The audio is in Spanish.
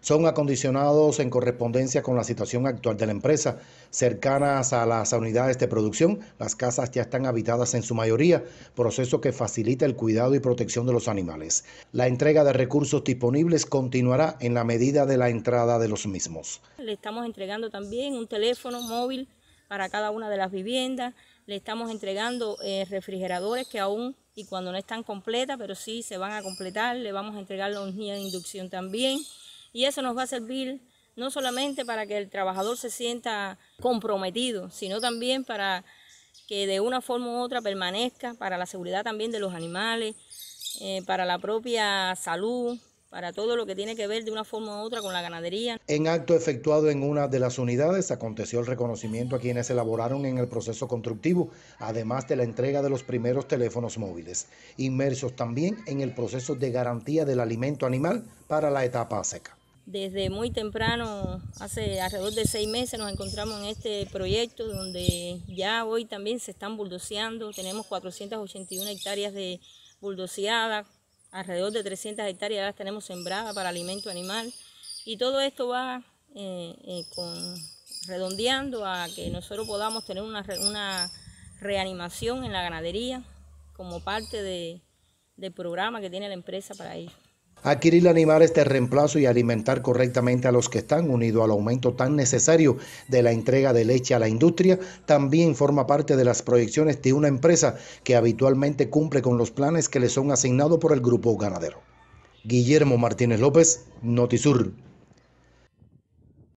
son acondicionados en correspondencia con la situación actual de la empresa. Cercanas a las unidades de producción, las casas ya están habitadas en su mayoría, proceso que facilita el cuidado y protección de los animales. La entrega de recursos disponibles continuará en la medida de la entrada de los mismos. Le estamos entregando también un teléfono móvil para cada una de las viviendas, le estamos entregando eh, refrigeradores que aún y cuando no están completas, pero sí se van a completar, le vamos a entregar la unidad de inducción también. Y eso nos va a servir no solamente para que el trabajador se sienta comprometido, sino también para que de una forma u otra permanezca, para la seguridad también de los animales, eh, para la propia salud, para todo lo que tiene que ver de una forma u otra con la ganadería. En acto efectuado en una de las unidades aconteció el reconocimiento a quienes elaboraron en el proceso constructivo, además de la entrega de los primeros teléfonos móviles, inmersos también en el proceso de garantía del alimento animal para la etapa seca. Desde muy temprano, hace alrededor de seis meses, nos encontramos en este proyecto donde ya hoy también se están buldoseando. Tenemos 481 hectáreas de buldoseada, alrededor de 300 hectáreas las tenemos sembradas para alimento animal. Y todo esto va eh, eh, redondeando a que nosotros podamos tener una, una reanimación en la ganadería como parte del programa que tiene la empresa para ello. Adquirir animar de reemplazo y alimentar correctamente a los que están, unido al aumento tan necesario de la entrega de leche a la industria, también forma parte de las proyecciones de una empresa que habitualmente cumple con los planes que le son asignados por el grupo ganadero. Guillermo Martínez López, Notisur.